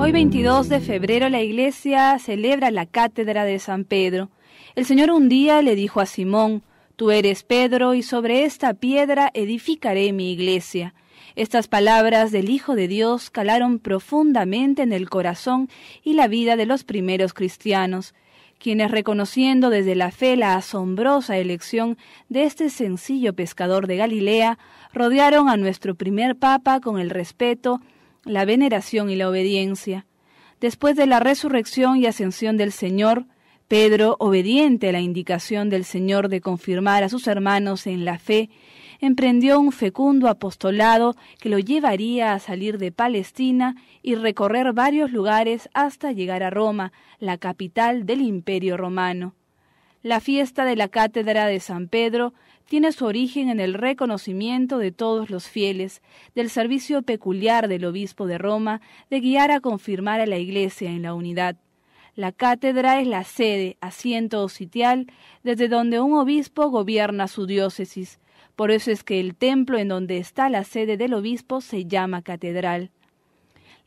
Hoy 22 de febrero la iglesia celebra la cátedra de San Pedro. El Señor un día le dijo a Simón, Tú eres Pedro y sobre esta piedra edificaré mi iglesia. Estas palabras del Hijo de Dios calaron profundamente en el corazón y la vida de los primeros cristianos, quienes reconociendo desde la fe la asombrosa elección de este sencillo pescador de Galilea, rodearon a nuestro primer Papa con el respeto la veneración y la obediencia. Después de la resurrección y ascensión del Señor, Pedro, obediente a la indicación del Señor de confirmar a sus hermanos en la fe, emprendió un fecundo apostolado que lo llevaría a salir de Palestina y recorrer varios lugares hasta llegar a Roma, la capital del imperio romano. La fiesta de la Cátedra de San Pedro tiene su origen en el reconocimiento de todos los fieles, del servicio peculiar del obispo de Roma de guiar a confirmar a la Iglesia en la unidad. La cátedra es la sede, asiento o sitial desde donde un obispo gobierna su diócesis. Por eso es que el templo en donde está la sede del obispo se llama catedral.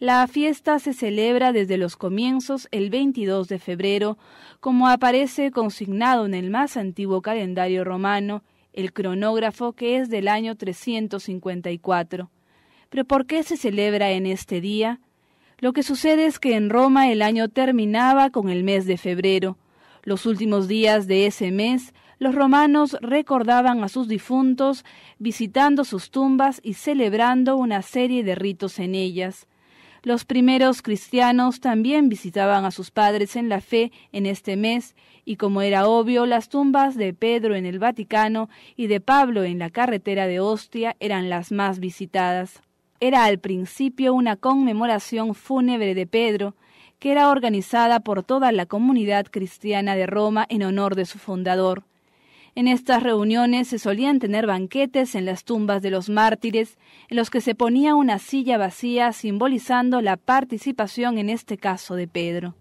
La fiesta se celebra desde los comienzos el 22 de febrero, como aparece consignado en el más antiguo calendario romano, el cronógrafo que es del año 354. Pero ¿por qué se celebra en este día? Lo que sucede es que en Roma el año terminaba con el mes de febrero. Los últimos días de ese mes, los romanos recordaban a sus difuntos, visitando sus tumbas y celebrando una serie de ritos en ellas. Los primeros cristianos también visitaban a sus padres en la fe en este mes, y como era obvio, las tumbas de Pedro en el Vaticano y de Pablo en la carretera de Ostia eran las más visitadas. Era al principio una conmemoración fúnebre de Pedro, que era organizada por toda la comunidad cristiana de Roma en honor de su fundador. En estas reuniones se solían tener banquetes en las tumbas de los mártires, en los que se ponía una silla vacía simbolizando la participación en este caso de Pedro.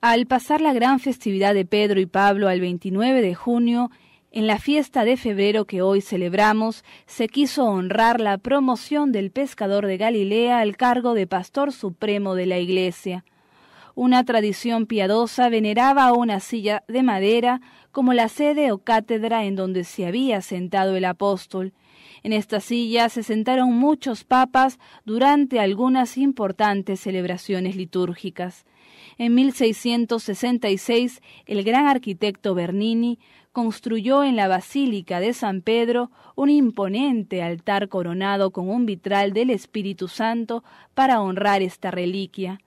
Al pasar la gran festividad de Pedro y Pablo al 29 de junio, en la fiesta de febrero que hoy celebramos, se quiso honrar la promoción del pescador de Galilea al cargo de pastor supremo de la Iglesia. Una tradición piadosa veneraba una silla de madera como la sede o cátedra en donde se había sentado el apóstol. En esta silla se sentaron muchos papas durante algunas importantes celebraciones litúrgicas. En 1666, el gran arquitecto Bernini construyó en la Basílica de San Pedro un imponente altar coronado con un vitral del Espíritu Santo para honrar esta reliquia.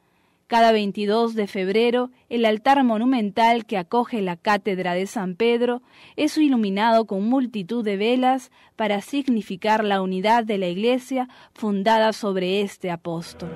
Cada 22 de febrero, el altar monumental que acoge la Cátedra de San Pedro es iluminado con multitud de velas para significar la unidad de la Iglesia fundada sobre este apóstol.